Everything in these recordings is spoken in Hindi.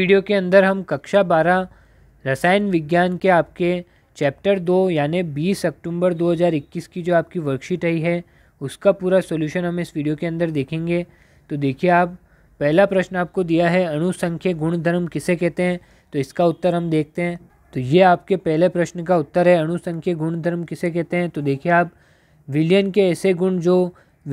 वीडियो के अंदर हम कक्षा बारह रसायन विज्ञान के आपके चैप्टर दो यानी 20 अक्टूबर 2021 की जो आपकी वर्कशीट आई है उसका पूरा सोल्यूशन हम इस वीडियो के अंदर देखेंगे तो देखिए आप पहला प्रश्न आपको दिया है अणुसंख्य गुणधर्म किसे कहते हैं तो इसका उत्तर हम देखते हैं तो ये आपके पहले प्रश्न का उत्तर है अणुसंख्य गुणधर्म किसे कहते हैं तो देखिए आप विलियन के ऐसे गुण जो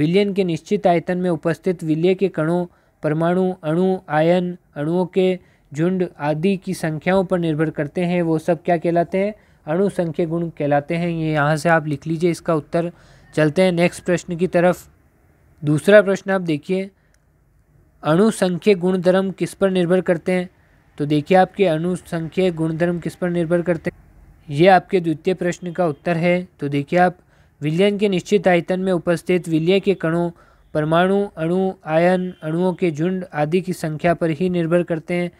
विलियन के निश्चित आयतन में उपस्थित विलय के कणों परमाणु अणु आयन अणुओं के झुंड आदि की संख्याओं पर निर्भर करते हैं वो सब क्या कहलाते हैं अणुसंख्य गुण कहलाते हैं ये यहाँ से आप लिख लीजिए इसका उत्तर चलते हैं नेक्स्ट प्रश्न की तरफ दूसरा प्रश्न आप देखिए अणुसंख्य गुणधर्म किस पर निर्भर करते हैं तो देखिए आपके अणुसंख्य गुणधर्म किस पर निर्भर करते हैं ये आपके द्वितीय प्रश्न का उत्तर है तो देखिए आप विलयन के निश्चित आयतन में उपस्थित विलय के कणों परमाणु अणु आयन अणुओं के झुंड आदि की संख्या पर ही निर्भर करते हैं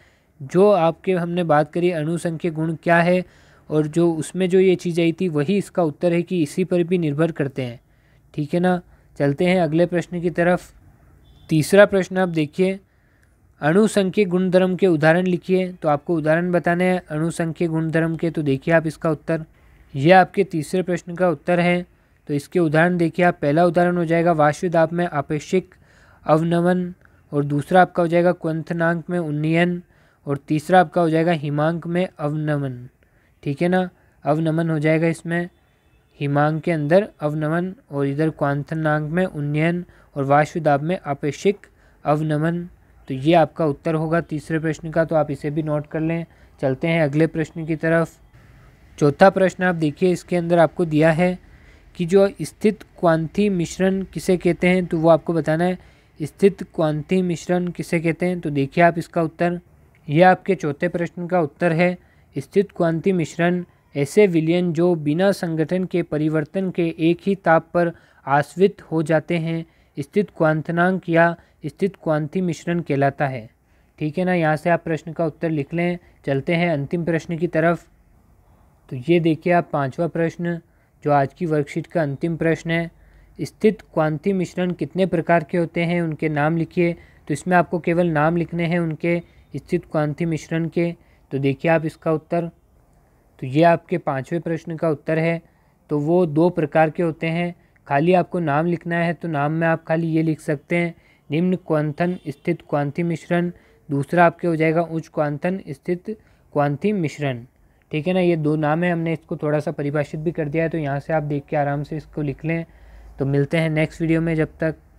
जो आपके हमने बात करी अनुसंख्य गुण क्या है और जो उसमें जो ये चीज़ आई थी वही इसका उत्तर है कि इसी पर भी निर्भर करते हैं ठीक है ना चलते हैं अगले प्रश्न की तरफ तीसरा प्रश्न आप देखिए अणुसंख्य गुणधर्म के उदाहरण लिखिए तो आपको उदाहरण बताने हैं अणुसंख्य गुणधर्म के तो देखिए आप इसका उत्तर यह आपके तीसरे प्रश्न का उत्तर है तो इसके उदाहरण देखिए आप पहला उदाहरण हो जाएगा वाष्प में अपेक्षिक अवनमन और दूसरा आपका हो जाएगा क्वंथनांक में उन्नयन और तीसरा आपका हो जाएगा हिमांक में अवनमन ठीक है ना अवनमन हो जाएगा इसमें हिमांक के अंदर अवनमन और इधर क्वांथनांक में उन्नयन और वाशुदाब में अपेक्षिक अवनमन तो ये आपका उत्तर होगा तीसरे प्रश्न का तो आप इसे भी नोट कर लें चलते हैं अगले प्रश्न की तरफ चौथा प्रश्न आप देखिए इसके अंदर आपको दिया है कि जो स्थित क्वांथी मिश्रण किसे कहते हैं तो वो आपको बताना है स्थित क्वांथी मिश्रण किसे कहते हैं तो देखिए आप इसका उत्तर यह आपके चौथे प्रश्न का उत्तर है स्थित क्वांति मिश्रण ऐसे विलियन जो बिना संगठन के परिवर्तन के एक ही ताप पर आश्रित हो जाते हैं स्थित क्वांतनांक या स्थित क्वांति मिश्रण कहलाता है ठीक है ना यहाँ से आप प्रश्न का उत्तर लिख लें चलते हैं अंतिम प्रश्न की तरफ तो ये देखिए आप पांचवा प्रश्न जो आज की वर्कशीट का अंतिम प्रश्न है स्थित क्वांति मिश्रण कितने प्रकार के होते हैं उनके नाम लिखिए तो इसमें आपको केवल नाम लिखने हैं उनके स्थित क्वांति मिश्रण के तो देखिए आप इसका उत्तर तो ये आपके पाँचवें प्रश्न का उत्तर है तो वो दो प्रकार के होते हैं खाली आपको नाम लिखना है तो नाम में आप खाली ये लिख सकते हैं निम्न क्वांथन स्थित क्वांति मिश्रण दूसरा आपके हो जाएगा उच्च क्वांथन स्थित क्वांति मिश्रण ठीक है ना ये दो नाम है हमने इसको थोड़ा सा परिभाषित भी कर दिया है तो यहाँ से आप देख के आराम से इसको लिख लें तो मिलते हैं नेक्स्ट वीडियो में जब तक